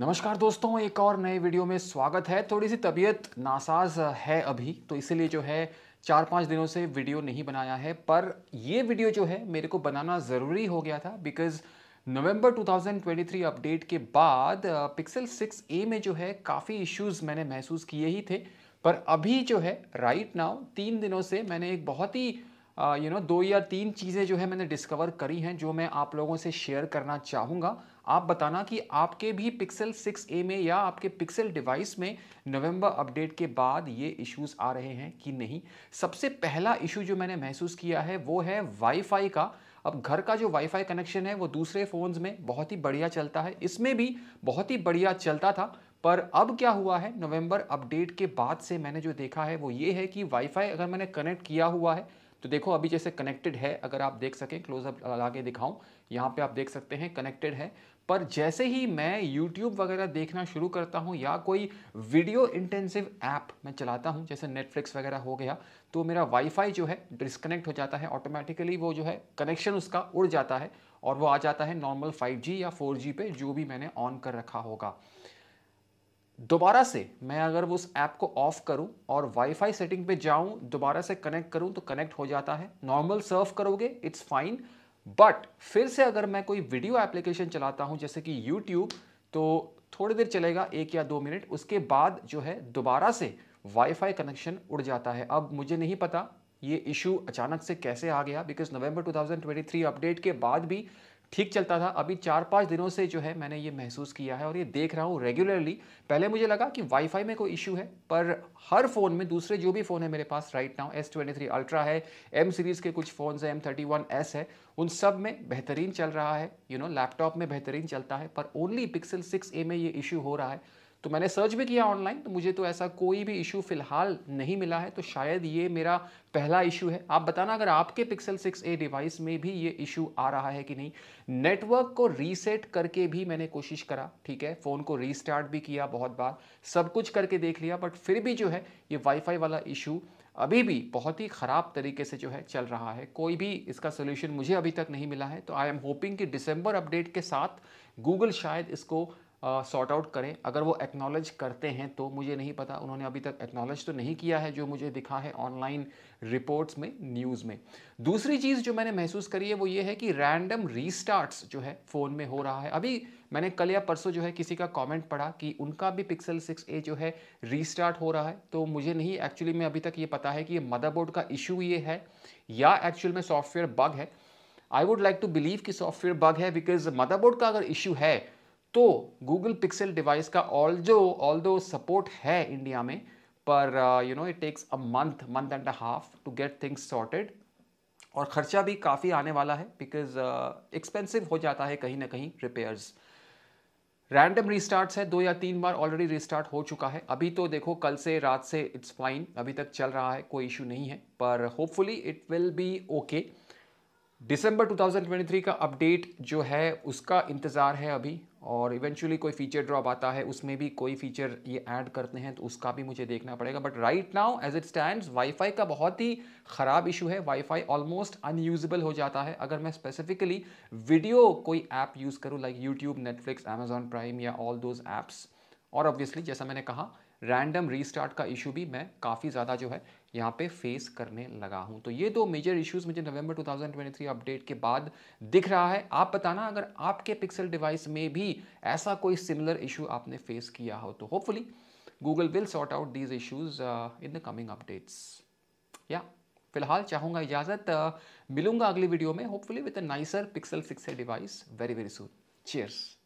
नमस्कार दोस्तों एक और नए वीडियो में स्वागत है थोड़ी सी तबीयत नासाज है अभी तो इसीलिए जो है चार पाँच दिनों से वीडियो नहीं बनाया है पर ये वीडियो जो है मेरे को बनाना ज़रूरी हो गया था बिकॉज़ नवंबर 2023 अपडेट के बाद पिक्सल ए में जो है काफ़ी इश्यूज मैंने महसूस किए ही थे पर अभी जो है राइट नाउ तीन दिनों से मैंने एक बहुत ही यू नो दो या तीन चीज़ें जो है मैंने डिस्कवर करी हैं जो मैं आप लोगों से शेयर करना चाहूँगा आप बताना कि आपके भी पिक्सल 6a में या आपके पिक्सल डिवाइस में नवंबर अपडेट के बाद ये इश्यूज आ रहे हैं कि नहीं सबसे पहला इशू जो मैंने महसूस किया है वो है वाईफाई का अब घर का जो वाईफाई कनेक्शन है वो दूसरे फ़ोन्स में बहुत ही बढ़िया चलता है इसमें भी बहुत ही बढ़िया चलता था पर अब क्या हुआ है नवंबर अपडेट के बाद से मैंने जो देखा है वो ये है कि वाईफाई अगर मैंने कनेक्ट किया हुआ है तो देखो अभी जैसे कनेक्टेड है अगर आप देख सकें क्लोजअप लगा के दिखाऊं यहाँ पे आप देख सकते हैं कनेक्टेड है पर जैसे ही मैं यूट्यूब वगैरह देखना शुरू करता हूँ या कोई वीडियो इंटेंसिव ऐप मैं चलाता हूँ जैसे नेटफ्लिक्स वगैरह हो गया तो मेरा वाईफाई जो है डिसकनेक्ट हो जाता है ऑटोमेटिकली वो जो है कनेक्शन उसका उड़ जाता है और वो आ जाता है नॉर्मल फाइव या फोर पे जो भी मैंने ऑन कर रखा होगा दोबारा से मैं अगर उस ऐप को ऑफ करूं और वाईफाई सेटिंग पे जाऊं दोबारा से कनेक्ट करूं तो कनेक्ट हो जाता है नॉर्मल सर्व करोगे इट्स फाइन बट फिर से अगर मैं कोई वीडियो एप्लीकेशन चलाता हूं जैसे कि यूट्यूब तो थोड़ी देर चलेगा एक या दो मिनट उसके बाद जो है दोबारा से वाईफाई कनेक्शन उड़ जाता है अब मुझे नहीं पता ये इशू अचानक से कैसे आ गया बिकॉज नवंबर 2023 अपडेट के बाद भी ठीक चलता था अभी चार पाँच दिनों से जो है मैंने ये महसूस किया है और ये देख रहा हूँ रेगुलरली पहले मुझे लगा कि वाईफाई में कोई इशू है पर हर फ़ोन में दूसरे जो भी फ़ोन है मेरे पास right now S twenty three ultra है एम सीरीज़ के कुछ फ़ोन हैं एम थर्टी वन एस है उन सब में बेहतरीन चल रहा है यू नो लैपटॉप में बेहतरीन चलता है पर ओनली पिक्सल सिक्स ए में ये इशू हो रहा है तो मैंने सर्च भी किया ऑनलाइन तो मुझे तो ऐसा कोई भी इशू फिलहाल नहीं मिला है तो शायद ये मेरा पहला इशू है आप बताना अगर आपके पिक्सल 6a डिवाइस में भी ये इशू आ रहा है कि नहीं नेटवर्क को रीसेट करके भी मैंने कोशिश करा ठीक है फ़ोन को रीस्टार्ट भी किया बहुत बार सब कुछ करके देख लिया बट फिर भी जो है ये वाईफाई वाला इशू अभी भी बहुत ही ख़राब तरीके से जो है चल रहा है कोई भी इसका सोल्यूशन मुझे अभी तक नहीं मिला है तो आई एम होपिंग कि डिसम्बर अपडेट के साथ गूगल शायद इसको सॉर्ट आउट करें अगर वो एक्नॉलेज करते हैं तो मुझे नहीं पता उन्होंने अभी तक एक्नॉलेज तो नहीं किया है जो मुझे दिखा है ऑनलाइन रिपोर्ट्स में न्यूज़ में दूसरी चीज़ जो मैंने महसूस करी है वो ये है कि रैंडम रीस्टार्ट्स जो है फ़ोन में हो रहा है अभी मैंने कल या परसों जो है किसी का कमेंट पढ़ा कि उनका भी पिक्सल ए जो है रीस्टार्ट हो रहा है तो मुझे नहीं एक्चुअली में अभी तक ये पता है कि ये मदरबोर्ड का इशू ये है या एक्चुअल में सॉफ्टवेयर बग है I would like to believe कि सॉफ्टवेयर बग है बिकॉज मदरबोर्ड का अगर इशू है तो गूगल पिक्सल डिवाइस का ऑल जो ऑल दो सपोर्ट है इंडिया में पर you know it takes a month month and a half to get things sorted और ख़र्चा भी काफ़ी आने वाला है बिकॉज एक्सपेंसिव uh, हो जाता है कहीं ना कहीं रिपेयर्स रैंडम रिस्टार्ट्स है दो या तीन बार ऑलरेडी रिस्टार्ट हो चुका है अभी तो देखो कल से रात से इट्स फाइन अभी तक चल रहा है कोई इशू नहीं है पर hopefully it will be okay दिसंबर 2023 का अपडेट जो है उसका इंतज़ार है अभी और इवेंचुअली कोई फीचर ड्रॉप आता है उसमें भी कोई फीचर ये ऐड करते हैं तो उसका भी मुझे देखना पड़ेगा but right now as it stand wifi का बहुत ही ख़राब इशू है वाईफाई ऑलमोस्ट अनयूजबल हो जाता है अगर मैं स्पेसिफिकली वीडियो कोई ऐप यूज़ करूँ like YouTube Netflix Amazon prime या ऑल दोज ऐप्स और ऑब्वियसली जैसा मैंने कहा रैंडम रीस्टार्ट का इशू भी मैं काफ़ी ज़्यादा जो है यहाँ पे फेस करने लगा हूँ तो ये दो मेजर इश्यूज मुझे नवंबर 2023 अपडेट के बाद दिख रहा है आप बताना अगर आपके पिक्सल डिवाइस में भी ऐसा कोई सिमिलर इशू आपने फेस किया हो तो hopefully Google will sort out these issues in the coming updates या फिलहाल चाहूँगा इजाज़त uh, मिलूंगा अगली वीडियो में hopefully with a nicer pixel six device very very soon chairs